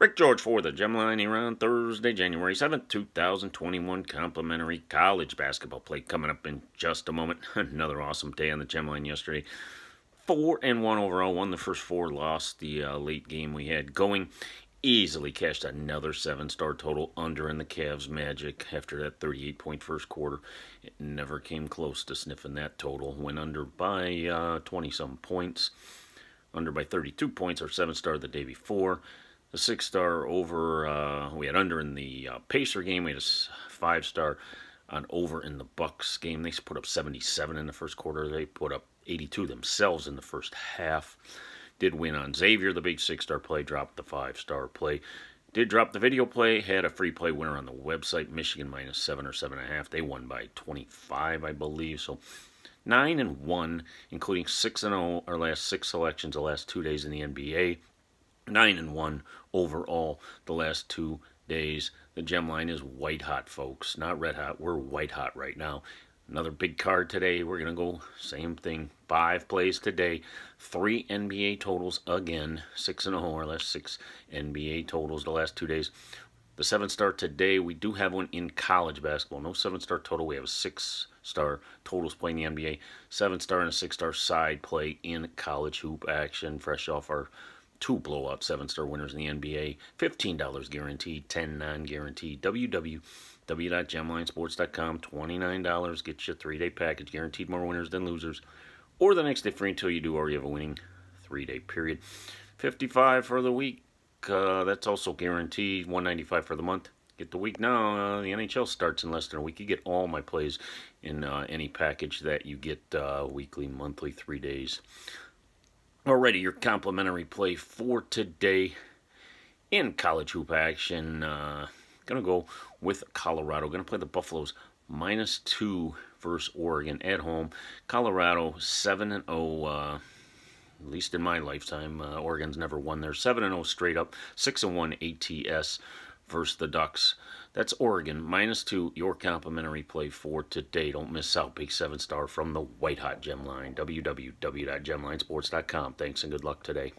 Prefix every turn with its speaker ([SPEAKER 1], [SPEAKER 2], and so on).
[SPEAKER 1] Rick George for the Line here on Thursday, January 7th, 2021. Complimentary college basketball play coming up in just a moment. Another awesome day on the Gemline yesterday. Four and one overall, won the first four, lost the uh, late game we had going. Easily cashed another seven star total under in the Cavs' magic after that 38 point first quarter. It never came close to sniffing that total. Went under by uh, 20 some points, under by 32 points, our seven star the day before a six star over. Uh, we had under in the uh, Pacer game. We had a five star on over in the Bucks game. They put up 77 in the first quarter. They put up 82 themselves in the first half. Did win on Xavier, the big six star play. Dropped the five star play. Did drop the video play. Had a free play winner on the website. Michigan minus seven or seven and a half. They won by 25, I believe. So. 9 and 1, including 6 and 0 our last six selections the last two days in the NBA. 9 and 1 overall the last two days. The gem line is white hot, folks. Not red hot. We're white hot right now. Another big card today. We're going to go same thing. Five plays today. Three NBA totals again. Six and a whole, or less six NBA totals the last two days. The seven star today, we do have one in college basketball. No seven star total. We have a six star totals playing the NBA. Seven star and a six star side play in college hoop action. Fresh off our two blowout seven star winners in the NBA, $15 guaranteed, 10 non guaranteed. www.gemlinesports.com, $29 gets you a three day package, guaranteed more winners than losers, or the next day free until you do already have a winning three day period. 55 for the week, uh, that's also guaranteed, 195 for the month. Get the week now. Uh, the NHL starts in less than a week. You get all my plays in uh, any package that you get uh, weekly, monthly, three days already your complimentary play for today in college hoop action. Uh, gonna go with Colorado. Gonna play the Buffaloes minus two versus Oregon at home. Colorado seven and zero. Oh, uh, at least in my lifetime, uh, Oregon's never won there. 7 and 0 straight up, 6 and 1 ATS versus the Ducks. That's Oregon, minus two, your complimentary play for today. Don't miss out. Big seven star from the White Hot Gem Line. www.gemlinesports.com. Thanks and good luck today.